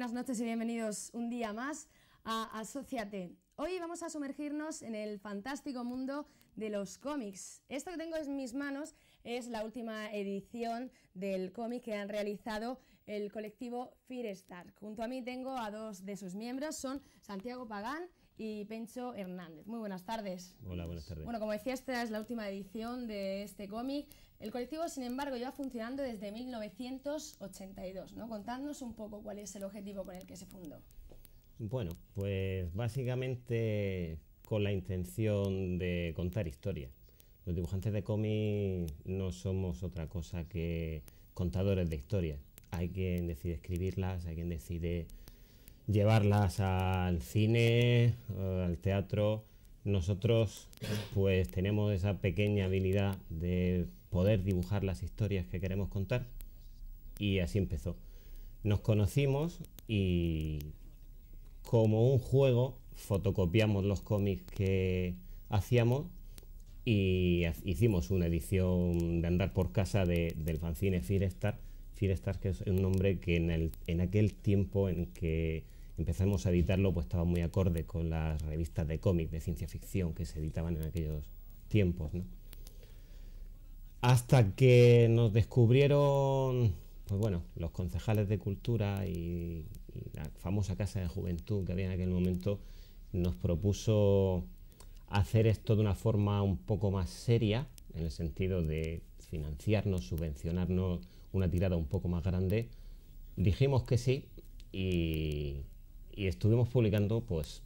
buenas noches y bienvenidos un día más a Asociate. Hoy vamos a sumergirnos en el fantástico mundo de los cómics. Esto que tengo en mis manos es la última edición del cómic que han realizado el colectivo Firestar. Junto a mí tengo a dos de sus miembros, son Santiago Pagán y Pencho Hernández. Muy buenas tardes. Hola, buenas tardes. Bueno, como decía, esta es la última edición de este cómic. El colectivo, sin embargo, lleva funcionando desde 1982, ¿no? Contadnos un poco cuál es el objetivo con el que se fundó. Bueno, pues básicamente con la intención de contar historias. Los dibujantes de cómic no somos otra cosa que contadores de historias. Hay quien decide escribirlas, hay quien decide llevarlas al cine, eh, al teatro. Nosotros pues tenemos esa pequeña habilidad de poder dibujar las historias que queremos contar y así empezó. Nos conocimos y como un juego fotocopiamos los cómics que hacíamos y hicimos una edición de andar por casa de, del fanzine Firestar, Firestar que es un nombre que en, el, en aquel tiempo en que empezamos a editarlo, pues estaba muy acorde con las revistas de cómic de ciencia ficción que se editaban en aquellos tiempos. Hasta que nos descubrieron, pues bueno, los concejales de cultura y, y la famosa casa de juventud que había en aquel momento, nos propuso hacer esto de una forma un poco más seria, en el sentido de financiarnos, subvencionarnos una tirada un poco más grande. Dijimos que sí y, y estuvimos publicando pues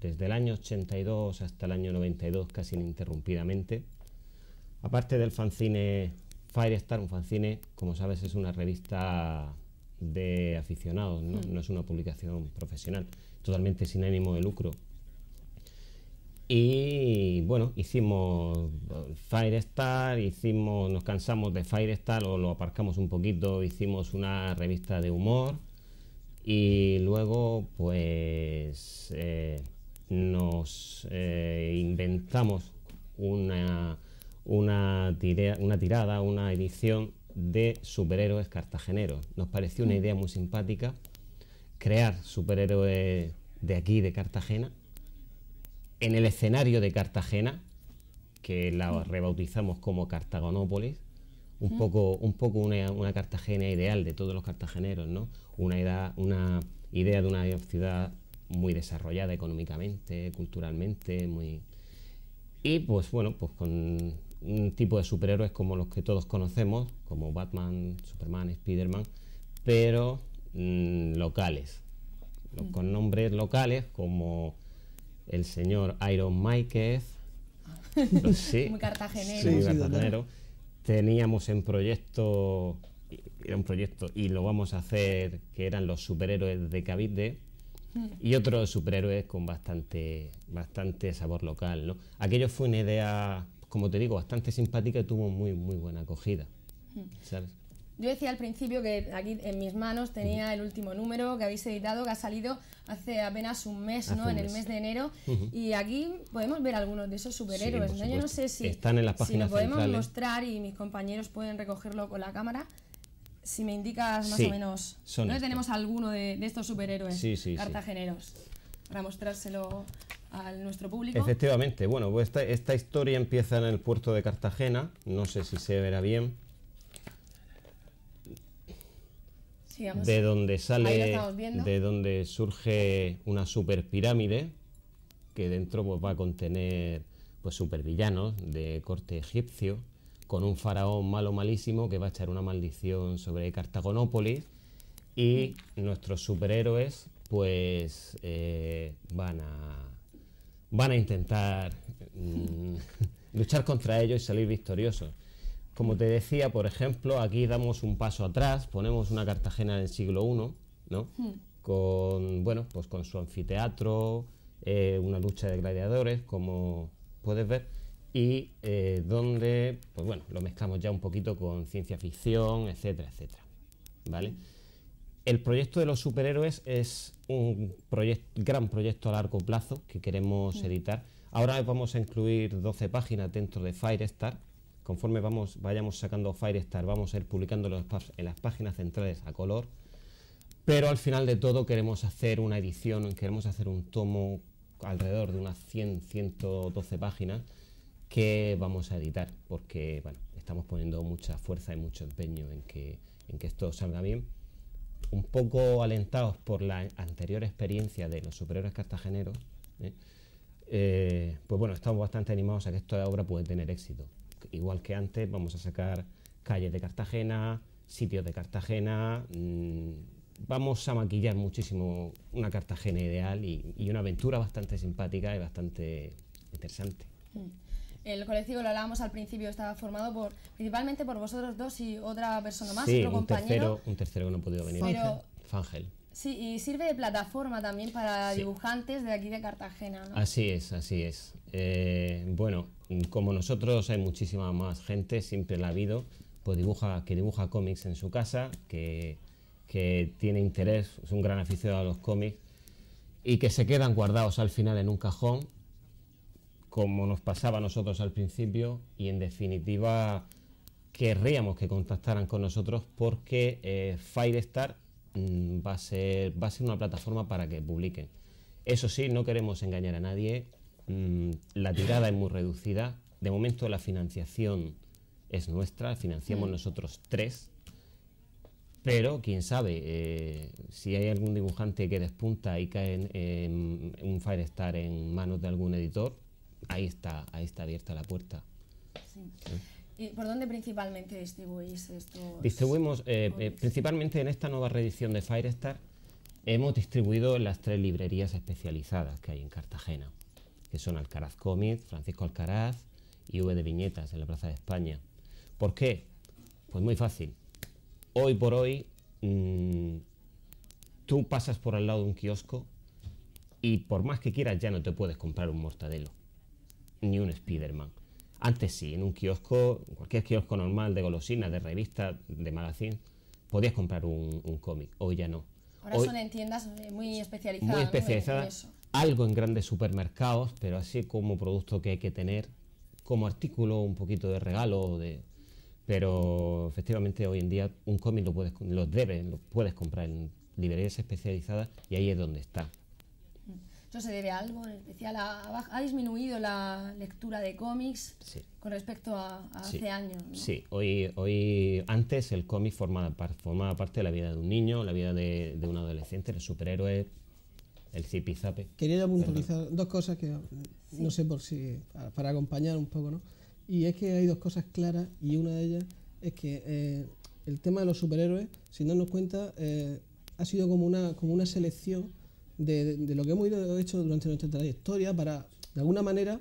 desde el año 82 hasta el año 92 casi ininterrumpidamente. Aparte del fanzine Firestar, un fanzine, como sabes, es una revista de aficionados, hmm. ¿no? es una publicación profesional, totalmente sin ánimo de lucro. Y bueno, hicimos Firestar, hicimos, nos cansamos de Firestar o lo aparcamos un poquito, hicimos una revista de humor, y luego pues eh, nos eh, inventamos una, una tirada, una edición de superhéroes cartageneros. Nos pareció una idea muy simpática crear superhéroes de aquí, de Cartagena, en el escenario de Cartagena, que la rebautizamos como Cartagonópolis, un, poco, un poco una, Cartagena ideal de todos los cartageneros, ¿no? Una, idea una idea de una ciudad muy desarrollada económicamente, culturalmente, muy... Y pues bueno, pues con un tipo de superhéroes como los que todos conocemos, como Batman, Superman, Spiderman, pero mm, locales, con nombres locales como el señor Iron Mike, ah. muy cartagenero. cartagenero teníamos en proyecto, era un proyecto y lo vamos a hacer, que eran los superhéroes de Cavite mm. y otros superhéroes con bastante, bastante sabor local. ¿no? Aquello fue una idea, como te digo, bastante simpática y tuvo muy, muy buena acogida. Mm. Yo decía al principio que aquí en mis manos tenía el último número que habéis editado, que ha salido hace apenas un mes, ¿no? en el mes de enero. Y aquí podemos ver algunos de esos superhéroes. ¿no? Yo no sé si, Están en las páginas podemos mostrar y mis compañeros pueden recogerlo con la cámara. Si me indicas más o menos. ¿No tenemos alguno de, estos superhéroes cartageneros? Para mostrárselo a nuestro público. Efectivamente, bueno, pues esta, esta historia empieza en el puerto de Cartagena, no sé si se verá bien, De donde pues sale, de donde surge una super pirámide que dentro pues, va a contener pues supervillanos de corte egipcio con un faraón malo malísimo que va a echar una maldición sobre Cartagonópolis y nuestros superhéroes pues eh, van a intentar mm, luchar contra ellos y salir victoriosos. Como te decía, por ejemplo, aquí damos un paso atrás, ponemos una Cartagena del siglo I, ¿no? Hmm. Con, bueno, pues con su anfiteatro, eh, una lucha de gladiadores, como puedes ver, y eh, donde, pues bueno, lo mezclamos ya un poquito con ciencia ficción, etcétera, etcétera, ¿vale? El proyecto de los superhéroes es un gran proyecto a largo plazo que queremos hmm. editar. Ahora vamos a incluir 12 páginas dentro de Firestar, conforme vayamos sacando Firestar, vamos a ir publicando los en las páginas centrales a color, pero al final de todo queremos hacer una edición, queremos hacer un tomo alrededor de unas 100, 112 páginas que vamos a editar, porque bueno, estamos poniendo mucha fuerza y mucho empeño en que, en que esto salga bien. Un poco alentados por la anterior experiencia de los superiores cartageneros, ¿eh? Eh, pues bueno, estamos bastante animados a que esta obra puede tener éxito igual que antes, vamos a sacar calles de Cartagena, sitios de Cartagena, mm, vamos a maquillar muchísimo una Cartagena ideal y, una aventura bastante simpática y bastante interesante. Mm. El colectivo, lo hablábamos al principio, estaba formado por principalmente por vosotros dos y otra persona más, sí, un compañero. un tercero que no ha podido venir, Fangel. Sí, y sirve de plataforma también para dibujantes de aquí de Cartagena. Así es, así es. Eh, bueno, Mm, como nosotros hay muchísima más gente, siempre la ha habido, pues dibuja, que dibuja cómics en su casa, que, tiene interés, es un gran aficionado a los cómics y que se quedan guardados al final en un cajón, como nos pasaba a nosotros al principio, y en definitiva querríamos que contactaran con nosotros porque Fire eh, Firestar mm, va, a ser, va a ser una plataforma para que publiquen. Eso sí, no queremos engañar a nadie, Mm, la tirada es muy reducida. De momento la financiación es nuestra, financiamos mm. nosotros tres, pero quién sabe, eh, si hay algún dibujante que despunta y cae en, un Firestar en manos de algún editor, ahí está, ahí está abierta la puerta. ¿Eh? ¿Y por dónde principalmente distribuís esto? Distribuimos eh, principalmente en esta nueva reedición de Firestar. Hemos distribuido en las tres librerías especializadas que hay en Cartagena que son Alcaraz Comics, Francisco Alcaraz y V de Viñetas en la Plaza de España. ¿Por qué? Pues muy fácil. Hoy por hoy mm, tú pasas por al lado de un kiosco y por más que quieras ya no te puedes comprar un mortadelo ni un Spiderman. Antes sí, en un kiosco, cualquier kiosco normal de golosinas, de revista, de magazine, podías comprar un, cómic. Hoy ya no. Ahora son en tiendas eh, muy especializadas. Muy especializadas algo en grandes supermercados, pero así como producto que hay que tener, como artículo, un poquito de regalo, de, pero efectivamente hoy en día un cómic lo puedes, lo debes, lo puedes comprar en librerías especializadas y ahí es donde está. ¿Eso se debe a algo en especial? ¿Ha, disminuido la lectura de cómics con respecto a, hace años? Sí, hoy, hoy antes el cómic formaba, parte de la vida de un niño, la vida de, de un adolescente, el superhéroe el zipizape. Quería puntualizar dos cosas que no sé por si. para acompañar un poco, ¿no? Y es que hay dos cosas claras y una de ellas es que eh, el tema de los superhéroes, sin darnos cuenta, eh, ha sido como una, como una selección de, lo que hemos ido hecho durante nuestra trayectoria para, de alguna manera,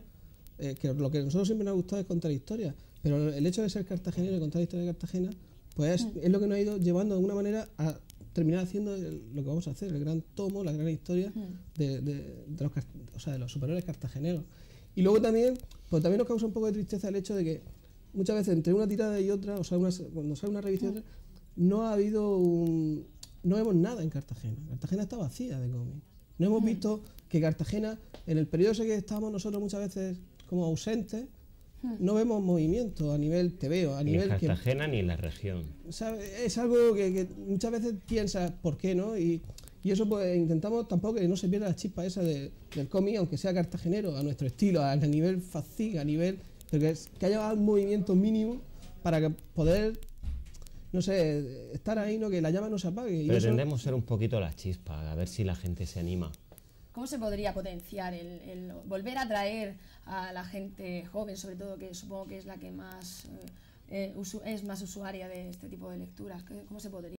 eh, que lo que a nosotros siempre nos ha gustado es contar historias, pero el hecho de ser cartagenero y contar historia de Cartagena, pues mm. es lo que nos ha ido llevando de alguna manera a terminar haciendo lo que vamos a hacer, el gran tomo, la gran historia de, los, o de los cartageneros. Y luego también, pues también nos causa un poco de tristeza el hecho de que muchas veces entre una tirada y otra, o sea, cuando sale una revisión, no ha habido no vemos nada en Cartagena. Cartagena está vacía de cómics. No hemos visto que Cartagena, en el periodo ese que estábamos nosotros muchas veces como ausentes, Hmm. no vemos movimiento a nivel veo, A nivel ni en Cartagena ni en la región. Es algo que, muchas veces piensas por qué, ¿no? Y, eso pues intentamos tampoco que no se pierda la chispa esa del cómic, aunque sea cartagenero, a nuestro estilo, a, nivel fácil a nivel... Pero que, haya un movimiento mínimo para poder no sé, estar ahí, ¿no? Que la llama no se apague. Pretendemos ser un poquito la chispa, a ver si la gente se anima. ¿Cómo se podría potenciar el, volver a atraer a la gente joven, sobre todo, que supongo que es la que más eh, eh, es más usuaria de este tipo de lecturas? ¿Cómo se podría?